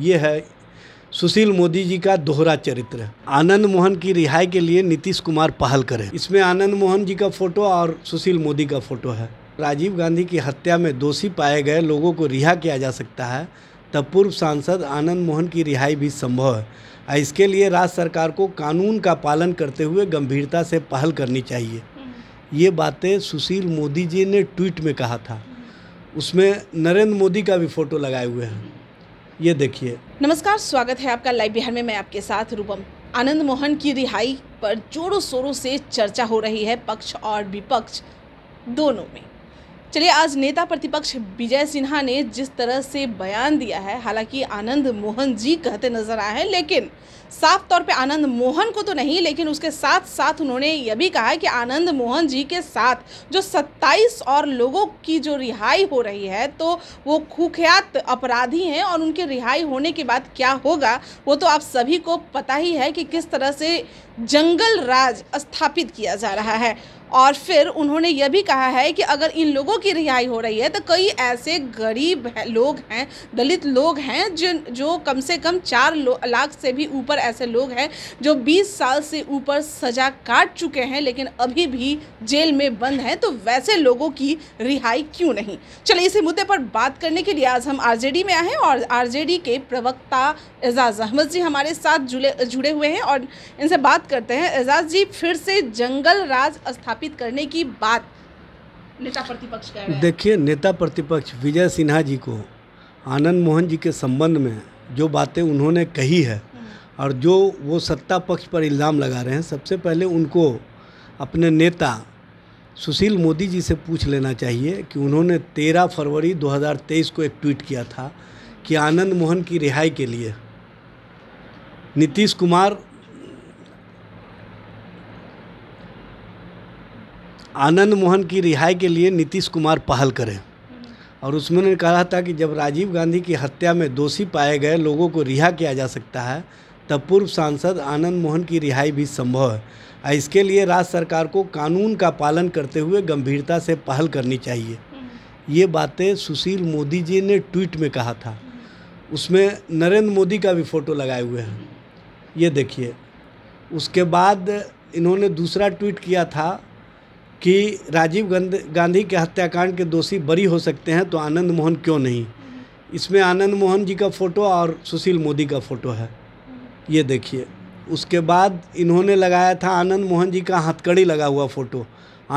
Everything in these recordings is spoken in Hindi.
ये है सुशील मोदी जी का दोहरा चरित्र आनंद मोहन की रिहाई के लिए नीतीश कुमार पहल करें इसमें आनंद मोहन जी का फोटो और सुशील मोदी का फोटो है राजीव गांधी की हत्या में दोषी पाए गए लोगों को रिहा किया जा सकता है तब पूर्व सांसद आनंद मोहन की रिहाई भी संभव है इसके लिए राज्य सरकार को कानून का पालन करते हुए गंभीरता से पहल करनी चाहिए ये बातें सुशील मोदी जी ने ट्वीट में कहा था उसमें नरेंद्र मोदी का भी फोटो लगाए हुए हैं ये देखिए नमस्कार स्वागत है आपका लाइव बिहार में मैं आपके साथ रूपम आनंद मोहन की रिहाई पर जोरों शोरों से चर्चा हो रही है पक्ष और विपक्ष दोनों में चलिए आज नेता प्रतिपक्ष विजय सिन्हा ने जिस तरह से बयान दिया है हालांकि आनंद मोहन जी कहते नजर आए हैं लेकिन साफ तौर पे आनंद मोहन को तो नहीं लेकिन उसके साथ साथ उन्होंने यह भी कहा कि आनंद मोहन जी के साथ जो 27 और लोगों की जो रिहाई हो रही है तो वो कुख्यात अपराधी हैं और उनके रिहाई होने के बाद क्या होगा वो तो आप सभी को पता ही है कि किस तरह से जंगल राज स्थापित किया जा रहा है और फिर उन्होंने यह भी कहा है कि अगर इन लोगों की रिहाई हो रही है तो कई ऐसे गरीब है, लोग हैं दलित लोग हैं जो जो कम से कम चार लाख से भी ऊपर ऐसे लोग हैं जो 20 साल से ऊपर सजा काट चुके हैं लेकिन अभी भी जेल में बंद हैं तो वैसे लोगों की रिहाई क्यों नहीं चलिए इसी मुद्दे पर बात करने के लिए आज हम आर में आए हैं और आर के प्रवक्ता एजाज अहमद जी हमारे साथ जुड़े जुड़े हुए हैं और इनसे बात करते हैं एजाज जी फिर से जंगल राज स्थापित करने की बात नेता प्रतिपक्ष कह रहे हैं देखिए नेता प्रतिपक्ष विजय सिन्हा जी को आनंद मोहन जी के संबंध में जो बातें उन्होंने कही है हम्म। और जो वो सत्ता पक्ष पर इल्ज़ाम लगा रहे हैं सबसे पहले उनको अपने नेता सुशील मोदी जी से पूछ लेना चाहिए कि उन्होंने 13 फरवरी 2023 को एक ट्वीट किया था कि आनंद मोहन की रिहाई के लिए नीतीश कुमार आनंद मोहन की रिहाई के लिए नीतीश कुमार पहल करें और उसमें उन्होंने कहा था कि जब राजीव गांधी की हत्या में दोषी पाए गए लोगों को रिहा किया जा सकता है तब पूर्व सांसद आनंद मोहन की रिहाई भी संभव है इसके लिए राज्य सरकार को कानून का पालन करते हुए गंभीरता से पहल करनी चाहिए ये बातें सुशील मोदी जी ने ट्वीट में कहा था उसमें नरेंद्र मोदी का भी फ़ोटो लगाए हुए हैं ये देखिए उसके बाद इन्होंने दूसरा ट्वीट किया था कि राजीव गांधी के हत्याकांड के दोषी बरी हो सकते हैं तो आनंद मोहन क्यों नहीं इसमें आनंद मोहन जी का फ़ोटो और सुशील मोदी का फ़ोटो है ये देखिए उसके बाद इन्होंने लगाया था आनंद मोहन जी का हथकड़ी लगा हुआ फ़ोटो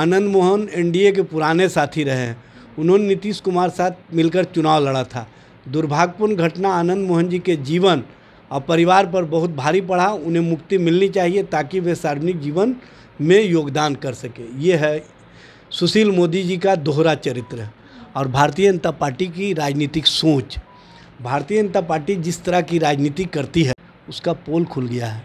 आनंद मोहन एनडीए के पुराने साथी रहे हैं उन्होंने नीतीश कुमार साथ मिलकर चुनाव लड़ा था दुर्भाग्यपूर्ण घटना आनंद मोहन जी के जीवन और परिवार पर बहुत भारी पड़ा उन्हें मुक्ति मिलनी चाहिए ताकि वे सार्वजनिक जीवन में योगदान कर सके ये है सुशील मोदी जी का दोहरा चरित्र और भारतीय जनता पार्टी की राजनीतिक सोच भारतीय जनता पार्टी जिस तरह की राजनीति करती है उसका पोल खुल गया है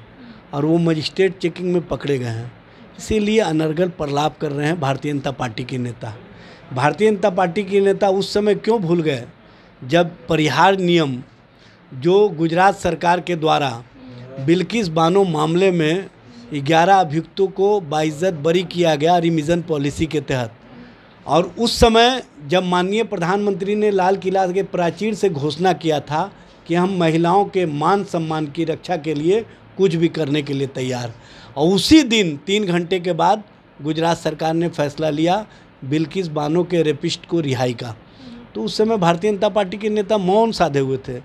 और वो मजिस्ट्रेट चेकिंग में पकड़े गए हैं इसीलिए अनर्गल प्रलाप कर रहे हैं भारतीय जनता पार्टी के नेता भारतीय जनता पार्टी के नेता उस समय क्यों भूल गए जब परिहार नियम जो गुजरात सरकार के द्वारा बिल्किस बानो मामले में ग्यारह अभियुक्तों को बाइज्जत बरी किया गया रिमिजन पॉलिसी के तहत और उस समय जब माननीय प्रधानमंत्री ने लाल किला के प्राचीर से घोषणा किया था कि हम महिलाओं के मान सम्मान की रक्षा के लिए कुछ भी करने के लिए तैयार और उसी दिन तीन घंटे के बाद गुजरात सरकार ने फैसला लिया बिल्किस बानो के रेपिस्ट को रिहाई का तो उस समय भारतीय जनता पार्टी के नेता मौन साधे हुए थे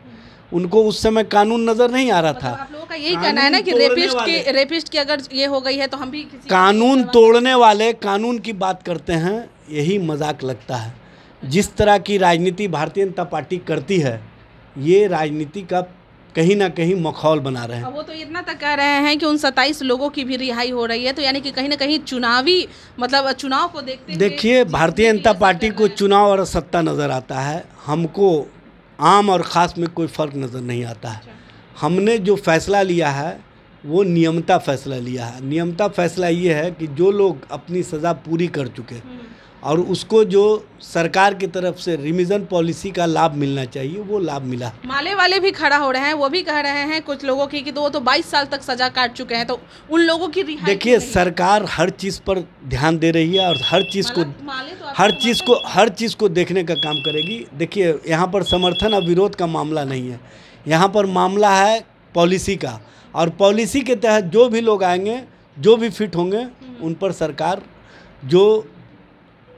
उनको उस समय कानून नज़र नहीं आ रहा मतलब था आपका यही कहना है ना कि रेपिस्ट की रेपिस्ट की अगर ये हो गई है तो हम भी किसी कानून तोड़ने वाले कानून की बात करते हैं यही मजाक लगता है जिस तरह की राजनीति भारतीय जनता पार्टी करती है ये राजनीति का कहीं ना कहीं मखौल बना रहे हैं वो तो इतना तक कह रहे हैं कि उन 27 लोगों की भी रिहाई हो रही है तो यानी कि कहीं ना कहीं चुनावी मतलब चुनाव को देखते देखिए भारतीय जनता पार्टी को चुनाव और सत्ता नज़र आता है हमको आम और ख़ास में कोई फ़र्क नज़र नहीं आता है अच्छा। हमने जो फैसला लिया है वो नियमता फैसला लिया है नियमता फैसला ये है कि जो लोग अपनी सज़ा पूरी कर चुके हम्म। और उसको जो सरकार की तरफ से रिविजन पॉलिसी का लाभ मिलना चाहिए वो लाभ मिला माले वाले भी खड़ा हो रहे हैं वो भी कह रहे हैं कुछ लोगों की कि तो वो तो 22 साल तक सजा काट चुके हैं तो उन लोगों की देखिए सरकार हर चीज़ पर ध्यान दे रही है और हर चीज़ को तो हर चीज़ को हर चीज़ को देखने का काम करेगी देखिए यहाँ पर समर्थन और विरोध का मामला नहीं है यहाँ पर मामला है पॉलिसी का और पॉलिसी के तहत जो भी लोग आएंगे जो भी फिट होंगे उन पर सरकार जो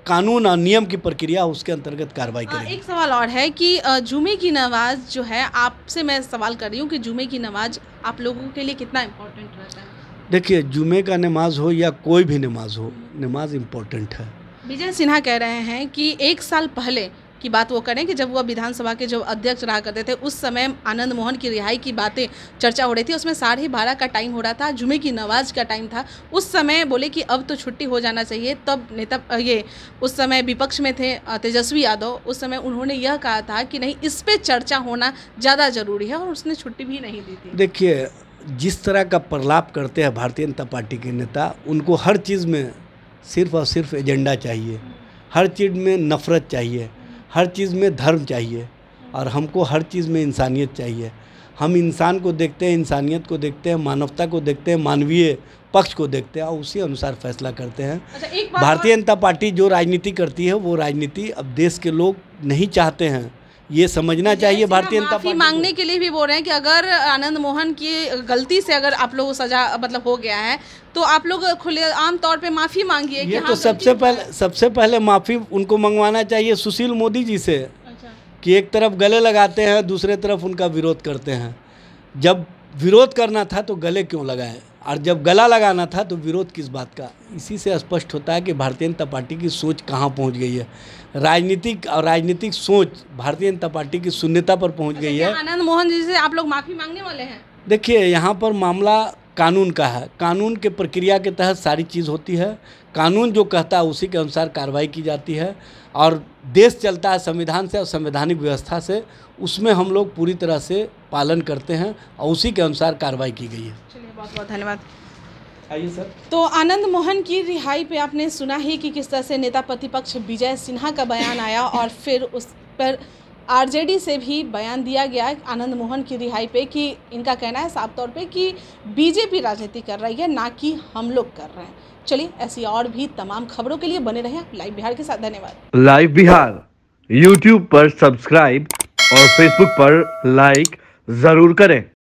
कानून और नियम की प्रक्रिया उसके अंतर्गत कार्रवाई हाँ, करेगी एक सवाल और है कि जुमे की नमाज जो है आपसे मैं सवाल कर रही हूँ कि जुमे की नमाज आप लोगों के लिए कितना इम्पोर्टेंट रहता है देखिए जुमे का नमाज हो या कोई भी नमाज हो नमाज इम्पोर्टेंट है विजय सिन्हा कह रहे हैं कि एक साल पहले की बात वो करें कि जब वह विधानसभा के जो अध्यक्ष रहा करते थे उस समय आनंद मोहन की रिहाई की बातें चर्चा हो रही थी उसमें साढ़े बारह का टाइम हो रहा था जुमे की नवाज़ का टाइम था उस समय बोले कि अब तो छुट्टी हो जाना चाहिए तब नेता ये उस समय विपक्ष में थे तेजस्वी यादव उस समय उन्होंने यह कहा था कि नहीं इस पर चर्चा होना ज़्यादा ज़रूरी है और उसने छुट्टी भी नहीं दी थी देखिए जिस तरह का प्रलाप करते हैं भारतीय जनता पार्टी के नेता उनको हर चीज़ में सिर्फ और सिर्फ एजेंडा चाहिए हर चीज़ में नफरत चाहिए हर चीज़ में धर्म चाहिए और हमको हर चीज़ में इंसानियत चाहिए हम इंसान को देखते हैं इंसानियत को देखते हैं मानवता को देखते हैं मानवीय पक्ष को देखते हैं और उसी अनुसार फैसला करते हैं अच्छा, भारतीय जनता पार्टी जो राजनीति करती है वो राजनीति अब देश के लोग नहीं चाहते हैं ये समझना चाहिए भारतीय जनता पार्टी मांगने के लिए भी बोल रहे हैं कि अगर आनंद मोहन की गलती से अगर आप लोग सजा मतलब हो गया है तो आप लोग खुले आम तौर पे माफ़ी मांगिए ये हाँ तो सबसे पहले सबसे पहले माफ़ी उनको मंगवाना चाहिए सुशील मोदी जी से अच्छा। कि एक तरफ गले लगाते हैं दूसरे तरफ उनका विरोध करते हैं जब विरोध करना था तो गले क्यों लगाए और जब गला लगाना था तो विरोध किस बात का इसी से स्पष्ट होता है कि भारतीय जनता पार्टी की सोच कहाँ पहुँच गई है राजनीतिक और राजनीतिक सोच भारतीय जनता पार्टी की शून्यता पर पहुँच गई है अच्छा, आनंद मोहन जी से आप लोग माफ़ी मांगने वाले हैं देखिए यहाँ पर मामला कानून का है कानून के प्रक्रिया के तहत सारी चीज़ होती है कानून जो कहता है उसी के अनुसार कार्रवाई की जाती है और देश चलता है संविधान से और संवैधानिक व्यवस्था से उसमें हम लोग पूरी तरह से पालन करते हैं और उसी के अनुसार कार्रवाई की गई है बहुत बहुत धन्यवाद आइए सर तो आनंद मोहन की रिहाई पे आपने सुना ही कि किस तरह से नेता प्रतिपक्ष विजय सिन्हा का बयान आया और फिर उस पर आरजेडी से भी बयान दिया गया आनंद मोहन की रिहाई पे कि इनका कहना है साफ तौर पे कि बीजेपी राजनीति कर रही है ना कि हम लोग कर रहे हैं चलिए ऐसी और भी तमाम खबरों के लिए बने रहे लाइव बिहार के साथ धन्यवाद लाइव बिहार यूट्यूब पर सब्सक्राइब और फेसबुक पर लाइक जरूर करें